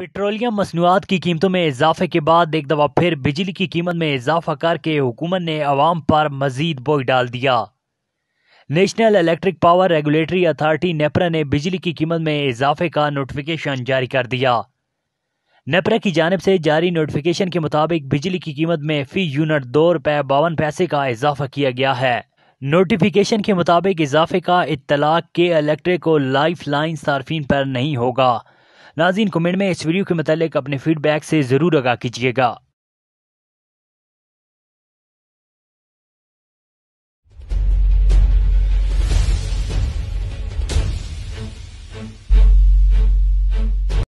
petroleum मसनूआत की कीमतों में इजाफे के बाद एक दफ़ा फिर बिजली की कीमत में इजाफा करके हुकूमत ने आवाम पर मजीद बोझ डाल दिया national electric power regulatory authority NEPRA ने बिजली की कीमत में इजाफे का नोटिफिकेशन जारी कर दिया नेपरा की जानब से जारी नोटिफिकेशन के मुताबिक बिजली की कीमत में फ़ी यूनिट दो रुपये बावन पैसे का इजाफा किया गया है नोटिफिकेशन के मुताबिक इजाफे का इतलाक के इलेक्ट्रिक को लाइफ लाइन सार्फिन पर नहीं होगा नाजीन कमेंट में इस वीडियो के मतलब अपने फीडबैक से ज़रूर आगा कीजिएगा